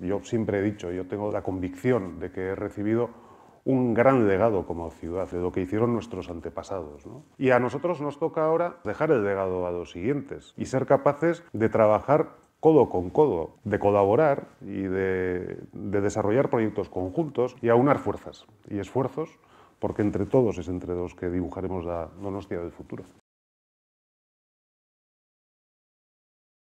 yo siempre he dicho, yo tengo la convicción de que he recibido un gran legado como ciudad, de lo que hicieron nuestros antepasados. Y a nosotros nos toca ahora dejar el legado a los siguientes y ser capaces de trabajar codo con codo, de colaborar y de, desarrollar proyectos conjuntos y aunar fuerzas y esfuerzos, porque entre todos es entre los que dibujaremos la Donostia del futuro.